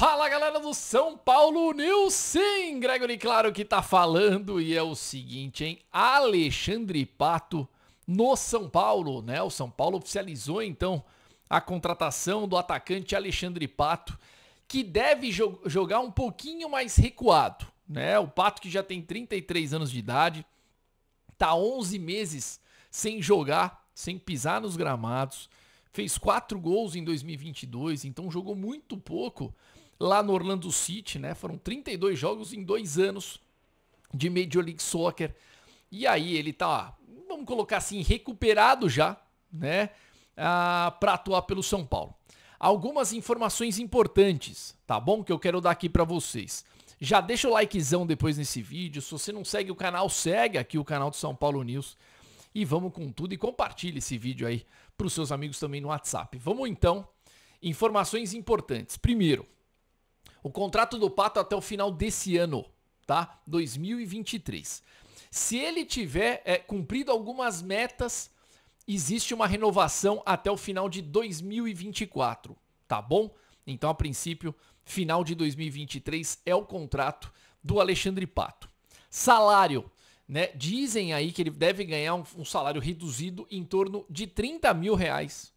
Fala galera do São Paulo News, sim, Gregory Claro que tá falando e é o seguinte, hein? Alexandre Pato no São Paulo, né? O São Paulo oficializou então a contratação do atacante Alexandre Pato, que deve jo jogar um pouquinho mais recuado, né? O Pato que já tem 33 anos de idade, tá 11 meses sem jogar, sem pisar nos gramados, fez 4 gols em 2022, então jogou muito pouco lá no Orlando City, né? Foram 32 jogos em dois anos de Major League Soccer. E aí ele tá, vamos colocar assim, recuperado já, né? Ah, para atuar pelo São Paulo. Algumas informações importantes, tá bom? Que eu quero dar aqui para vocês. Já deixa o likezão depois nesse vídeo. Se você não segue o canal, segue aqui o canal do São Paulo News. E vamos com tudo e compartilhe esse vídeo aí para os seus amigos também no WhatsApp. Vamos então, informações importantes. Primeiro, o contrato do Pato até o final desse ano, tá? 2023. Se ele tiver é, cumprido algumas metas, existe uma renovação até o final de 2024, tá bom? Então, a princípio, final de 2023 é o contrato do Alexandre Pato. Salário, né? Dizem aí que ele deve ganhar um, um salário reduzido em torno de 30 mil reais.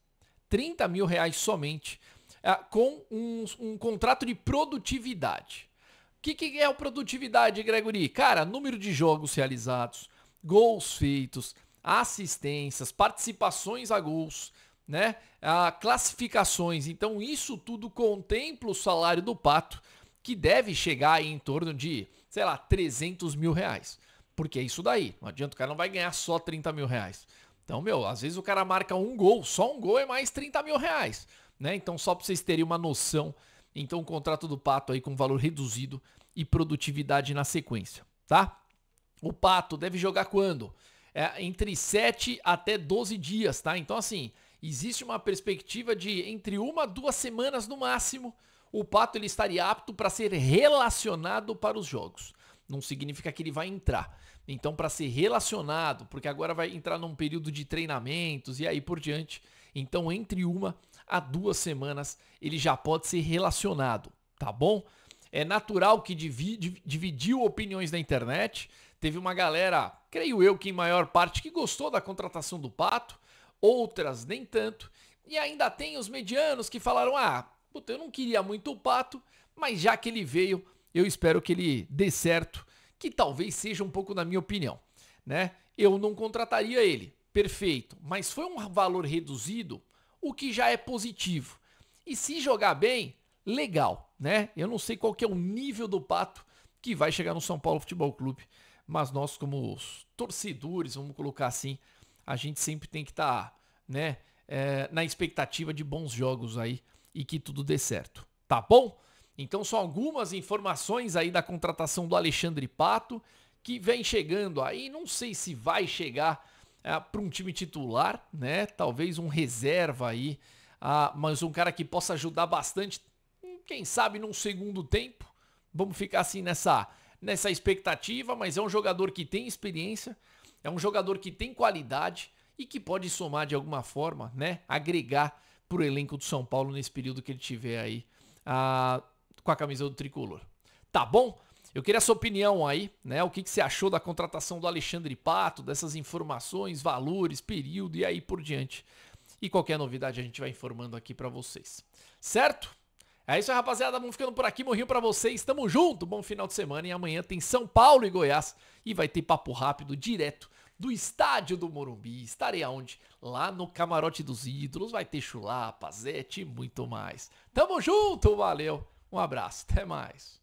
30 mil reais somente é, com um, um contrato de produtividade. O que, que é o produtividade, Gregory? Cara, número de jogos realizados, gols feitos, assistências, participações a gols, né? Ah, classificações. Então, isso tudo contempla o salário do pato, que deve chegar em torno de, sei lá, 300 mil reais. Porque é isso daí. Não adianta, o cara não vai ganhar só 30 mil reais. Então, meu, às vezes o cara marca um gol, só um gol é mais 30 mil reais né? Então só para vocês terem uma noção, então o contrato do Pato aí com valor reduzido e produtividade na sequência, tá? O Pato deve jogar quando? É, entre 7 até 12 dias, tá? Então assim, existe uma perspectiva de entre uma a duas semanas no máximo, o Pato ele estaria apto para ser relacionado para os jogos. Não significa que ele vai entrar. Então, para ser relacionado, porque agora vai entrar num período de treinamentos e aí por diante, então, entre uma a duas semanas, ele já pode ser relacionado, tá bom? É natural que divide, dividiu opiniões na internet. Teve uma galera, creio eu que em maior parte, que gostou da contratação do Pato, outras nem tanto. E ainda tem os medianos que falaram: ah, puta, eu não queria muito o Pato, mas já que ele veio, eu espero que ele dê certo, que talvez seja um pouco na minha opinião, né? Eu não contrataria ele, perfeito, mas foi um valor reduzido, o que já é positivo. E se jogar bem, legal, né? Eu não sei qual que é o nível do pato que vai chegar no São Paulo Futebol Clube, mas nós como torcedores, vamos colocar assim, a gente sempre tem que estar, tá, né, é, na expectativa de bons jogos aí e que tudo dê certo, tá bom? Então são algumas informações aí da contratação do Alexandre Pato que vem chegando aí, não sei se vai chegar é, para um time titular, né? Talvez um reserva aí, ah, mas um cara que possa ajudar bastante, quem sabe num segundo tempo. Vamos ficar assim nessa nessa expectativa, mas é um jogador que tem experiência, é um jogador que tem qualidade e que pode somar de alguma forma, né? Agregar para o elenco do São Paulo nesse período que ele tiver aí ah, com a camisa do tricolor. Tá bom? Eu queria a sua opinião aí, né? O que, que você achou da contratação do Alexandre Pato, dessas informações, valores, período e aí por diante. E qualquer novidade a gente vai informando aqui para vocês. Certo? É isso aí, rapaziada. Vamos ficando por aqui. Morrinho para vocês. Tamo junto. Bom final de semana. E amanhã tem São Paulo e Goiás. E vai ter papo rápido direto do estádio do Morumbi. Estarei aonde? Lá no Camarote dos Ídolos. Vai ter chulapa, zete e muito mais. Tamo junto. Valeu. Um abraço. Até mais.